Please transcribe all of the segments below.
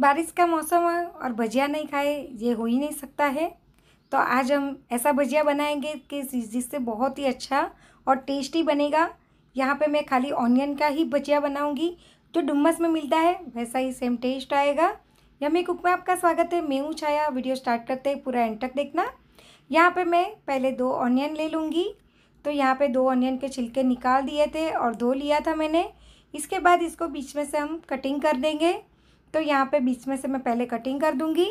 बारिश का मौसम है और भजिया नहीं खाए ये हो ही नहीं सकता है तो आज हम ऐसा भजिया बनाएंगे कि जिससे बहुत ही अच्छा और टेस्टी बनेगा यहाँ पे मैं खाली ऑनियन का ही भजिया बनाऊँगी जो डुम्बस में मिलता है वैसा ही सेम टेस्ट आएगा यमी कुक में आपका स्वागत है मैं हूँ छाया वीडियो स्टार्ट करते हैं पूरा एंड तक देखना यहाँ पर मैं पहले दो ऑनियन ले लूँगी तो यहाँ पर दो ऑनियन के छिलके निकाल दिए थे और दो लिया था मैंने इसके बाद इसको बीच में से हम कटिंग कर देंगे तो यहाँ पे बीच में से मैं पहले कटिंग कर दूँगी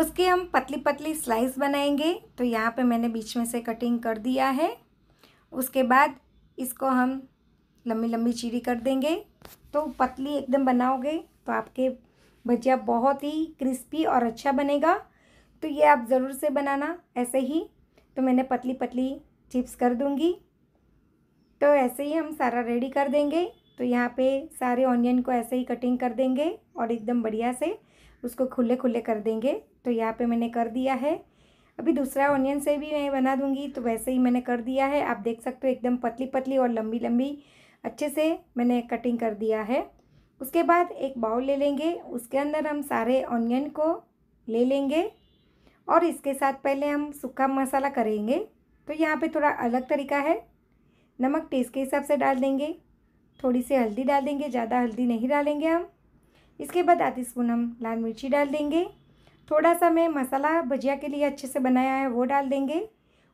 उसकी हम पतली पतली स्लाइस बनाएंगे तो यहाँ पे मैंने बीच में से कटिंग कर दिया है उसके बाद इसको हम लंबी लंबी चीरी कर देंगे तो पतली एकदम बनाओगे तो आपके भजिया बहुत ही क्रिस्पी और अच्छा बनेगा तो ये आप ज़रूर से बनाना ऐसे ही तो मैंने पतली पतली चिप्स कर दूंगी तो ऐसे ही हम सारा रेडी कर देंगे तो यहाँ पे सारे ऑनियन को ऐसे ही कटिंग कर देंगे और एकदम बढ़िया से उसको खुले खुले कर देंगे तो यहाँ पे मैंने कर दिया है अभी दूसरा ऑनियन से भी मैं बना दूंगी तो वैसे ही मैंने कर दिया है आप देख सकते हो एकदम पतली पतली और लंबी लंबी अच्छे से मैंने कटिंग कर दिया है उसके बाद एक बाउल ले लेंगे उसके अंदर हम सारे ऑनियन को ले लेंगे और इसके साथ पहले हम सूखा मसाला करेंगे तो यहाँ पे थोड़ा अलग तरीका है नमक टेस्ट के हिसाब से डाल देंगे थोड़ी सी हल्दी डाल देंगे ज़्यादा हल्दी नहीं डालेंगे हम इसके बाद आधी स्पून हम लाल मिर्ची डाल देंगे थोड़ा सा मैं मसाला भजिया के लिए अच्छे से बनाया है वो डाल देंगे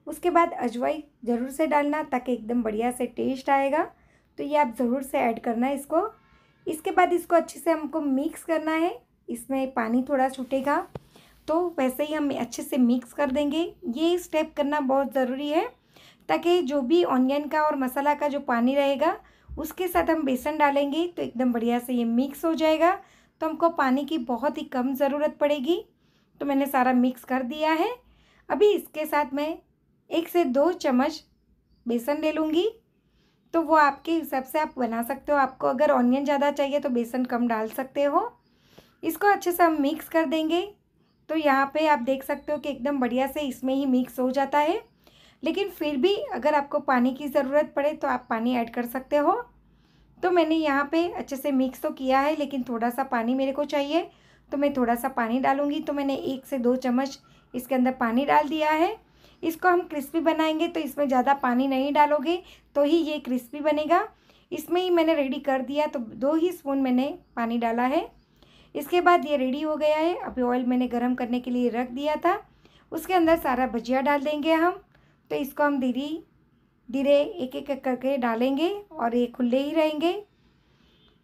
उसके बाद अजवाई ज़रूर से डालना ताकि एकदम बढ़िया से टेस्ट आएगा तो ये आप ज़रूर से ऐड करना है इसको इसके बाद इसको अच्छे से हमको मिक्स करना है इसमें पानी थोड़ा छूटेगा तो वैसे ही हम अच्छे से मिक्स कर देंगे ये स्टेप करना बहुत ज़रूरी है ताकि जो भी ऑनियन का और मसाला का जो पानी रहेगा उसके साथ हम बेसन डालेंगे तो एकदम बढ़िया से ये मिक्स हो जाएगा तो हमको पानी की बहुत ही कम ज़रूरत पड़ेगी तो मैंने सारा मिक्स कर दिया है अभी इसके साथ मैं एक से दो चम्मच बेसन ले लूँगी तो वो आपके हिसाब से आप बना सकते हो आपको अगर ऑनियन ज़्यादा चाहिए तो बेसन कम डाल सकते हो इसको अच्छे से हम मिक्स कर देंगे तो यहाँ पे आप देख सकते हो कि एकदम बढ़िया से इसमें ही मिक्स हो जाता है लेकिन फिर भी अगर आपको पानी की ज़रूरत पड़े तो आप पानी ऐड कर सकते हो तो मैंने यहाँ पे अच्छे से मिक्स तो किया है लेकिन थोड़ा सा पानी मेरे को चाहिए तो मैं थोड़ा सा पानी डालूँगी तो मैंने एक से दो चम्मच इसके अंदर पानी डाल दिया है इसको हम क्रिस्पी बनाएंगे तो इसमें ज़्यादा पानी नहीं डालोगे तो ही ये क्रिस्पी बनेगा इसमें ही मैंने रेडी कर दिया तो दो ही स्पून मैंने पानी डाला है इसके बाद ये रेडी हो गया है अभी ऑयल मैंने गर्म करने के लिए रख दिया था उसके अंदर सारा भजिया डाल देंगे हम तो इसको हम धीरे धीरे एक एक करके डालेंगे और ये खुले ही रहेंगे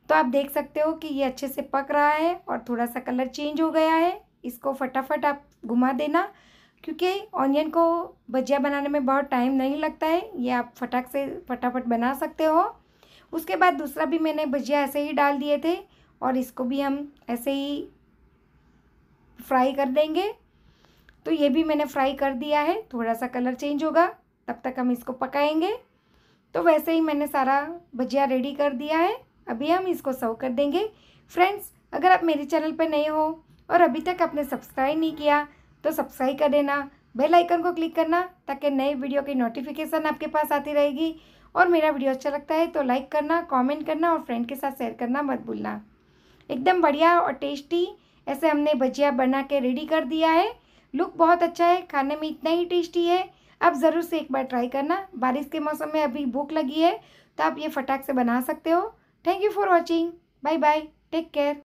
तो आप देख सकते हो कि ये अच्छे से पक रहा है और थोड़ा सा कलर चेंज हो गया है इसको फटाफट आप घुमा देना क्योंकि ऑनियन को भजिया बनाने में बहुत टाइम नहीं लगता है ये आप फटाक से फटाफट बना सकते हो उसके बाद दूसरा भी मैंने भजिया ऐसे ही डाल दिए थे और इसको भी हम ऐसे ही फ्राई कर देंगे तो ये भी मैंने फ्राई कर दिया है थोड़ा सा कलर चेंज होगा तब तक हम इसको पकाएंगे तो वैसे ही मैंने सारा भजिया रेडी कर दिया है अभी हम इसको सर्व कर देंगे फ्रेंड्स अगर आप मेरे चैनल पर नए हो और अभी तक आपने सब्सक्राइब नहीं किया तो सब्सक्राइब कर देना बेल आइकन को क्लिक करना ताकि नए वीडियो की नोटिफिकेशन आपके पास आती रहेगी और मेरा वीडियो अच्छा लगता है तो लाइक करना कमेंट करना और फ्रेंड के साथ शेयर करना मत भूलना एकदम बढ़िया और टेस्टी ऐसे हमने भजिया बना के रेडी कर दिया है लुक बहुत अच्छा है खाने में इतना ही टेस्टी है आप ज़रूर से एक बार ट्राई करना बारिश के मौसम में अभी भूख लगी है तो आप ये फटाक से बना सकते हो thank you for watching bye bye take care